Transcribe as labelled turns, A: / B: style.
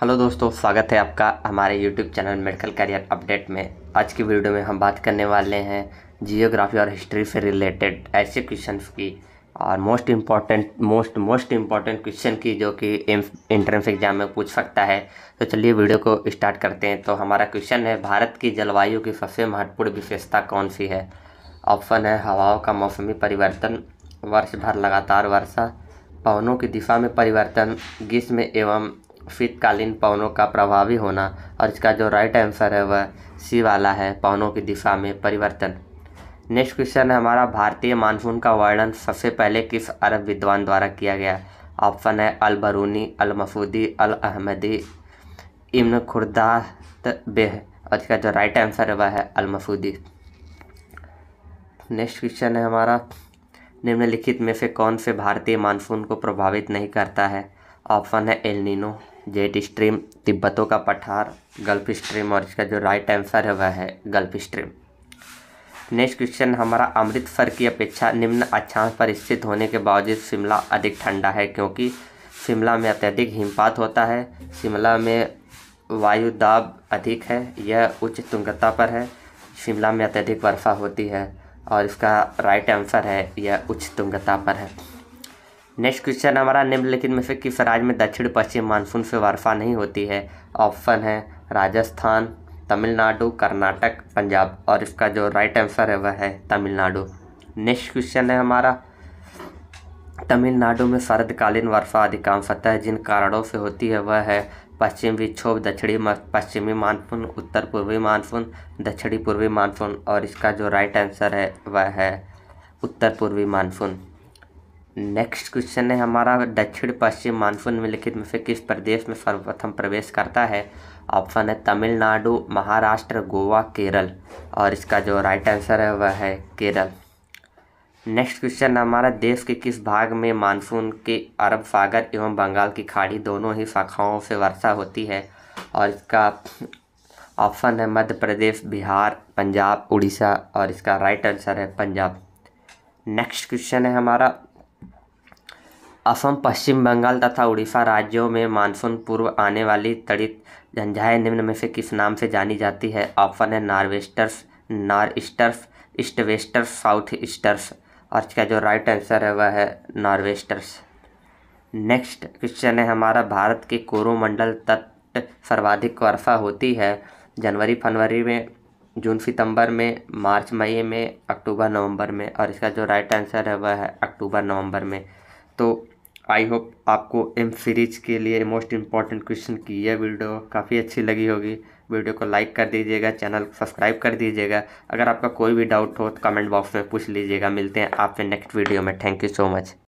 A: hello दोस्तों स्वागत है आपका हमारे YouTube channel medical career update में आज की वीडियो में हम बात करने वाले हैं जियोग्राफी और हिस्ट्री से रिलेटेड ऐसे क्वेश्चन की और most important most most important question की जो कि एंट्रेंस एग्जाम में पूछ सकता है तो चलिए वीडियो को स्टार्ट करते हैं तो हमारा क्वेश्चन है भारत की जलवायु की सबसे महत्वपूर्ण विशेषता कौन सी है ऑप्शन है हवाओं का मौसमी परिवर्तन वर्ष भर लगातार वर्षा पवनों की दिशा में परिवर्तन ग्रीष्म एवं शीतकालीन पवनों का प्रभावी होना और इसका जो राइट आंसर है वह सी वाला है पवनों की दिशा में परिवर्तन नेक्स्ट क्वेश्चन है हमारा भारतीय मानसून का वर्णन सबसे पहले किस अरब विद्वान द्वारा किया गया ऑप्शन है अल बरूनी अल मसूदी अल अहमदी इम्न खुर्दा बेह और इसका जो राइट आंसर है वह है अल मसूदी नेक्स्ट क्वेश्चन है हमारा निम्नलिखित में से कौन से भारतीय मानसून को प्रभावित नहीं करता है ऑप्शन है एलनिनो जेट स्ट्रीम तिब्बतों का पठार गल्फ स्ट्रीम और इसका जो राइट आंसर है वह है गल्फ स्ट्रीम नेक्स्ट क्वेश्चन हमारा अमृतसर की अपेक्षा निम्न अक्षांश पर स्थित होने के बावजूद शिमला अधिक ठंडा है क्योंकि शिमला में अत्यधिक हिमपात होता है शिमला में वायु दाब अधिक है यह उच्च तुंगता पर है शिमला में अत्यधिक वर्षा होती है और इसका राइट आंसर है यह उच्च तुंगता पर है नेक्स्ट क्वेश्चन हमारा निम्नलिखित में से किस राज्य में दक्षिण पश्चिम मानसून से वर्षा नहीं होती है ऑप्शन है राजस्थान तमिलनाडु कर्नाटक पंजाब और इसका जो राइट आंसर है वह है तमिलनाडु नेक्स्ट क्वेश्चन है हमारा तमिलनाडु में शरदकालीन वर्षा अधिकांशतः जिन कारणों से होती है वह है पश्चिम विक्षोभ दक्षिणी पश्चिमी मानसून उत्तर पूर्वी मानसून दक्षिणी पूर्वी मानसून और इसका जो राइट आंसर है वह है उत्तर पूर्वी मानसून नेक्स्ट क्वेश्चन है हमारा दक्षिण पश्चिम मानसून निम्नलिखित में से किस प्रदेश में सर्वप्रथम प्रवेश करता है ऑप्शन है तमिलनाडु महाराष्ट्र गोवा केरल और इसका जो राइट आंसर है वह है केरल नेक्स्ट क्वेश्चन हमारा देश के किस भाग में मानसून के अरब सागर एवं बंगाल की खाड़ी दोनों ही शाखाओं से वर्षा होती है और इसका ऑप्शन है मध्य प्रदेश बिहार पंजाब उड़ीसा और इसका राइट आंसर है पंजाब नेक्स्ट क्वेश्चन है हमारा असम पश्चिम बंगाल तथा उड़ीसा राज्यों में मानसून पूर्व आने वाली तड़ित झंझाएँ निम्न में से किस नाम से जानी जाती है ऑप्शन है nor'westers nor'easters east westers south easters और इसका जो राइट आंसर है वह है नॉर्वेस्टर्स नेक्स्ट क्वेश्चन है हमारा भारत के कोरोमंडल तट सर्वाधिक वर्षा होती है जनवरी फरवरी में जून सितंबर में मार्च मई में अक्टूबर नवंबर में और इसका जो राइट आंसर है वह है अक्टूबर नवंबर में तो आई होप आपको एम सीरीज के लिए मोस्ट इम्पॉर्टेंट क्वेश्चन की यह वीडियो काफ़ी अच्छी लगी होगी वीडियो को लाइक कर दीजिएगा चैनल को सब्सक्राइब कर दीजिएगा अगर आपका कोई भी डाउट हो तो कमेंट बॉक्स में पूछ लीजिएगा मिलते हैं आपसे नेक्स्ट वीडियो में थैंक यू सो मच